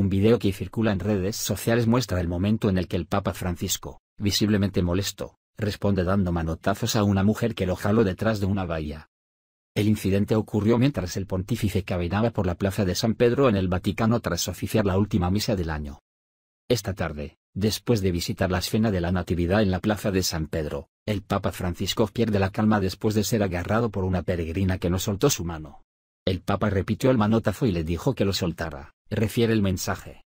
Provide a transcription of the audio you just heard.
Un video que circula en redes sociales muestra el momento en el que el Papa Francisco, visiblemente molesto, responde dando manotazos a una mujer que lo jaló detrás de una valla. El incidente ocurrió mientras el pontífice caminaba por la plaza de San Pedro en el Vaticano tras oficiar la última misa del año. Esta tarde, después de visitar la escena de la Natividad en la plaza de San Pedro, el Papa Francisco pierde la calma después de ser agarrado por una peregrina que no soltó su mano. El Papa repitió el manotazo y le dijo que lo soltara refiere el mensaje.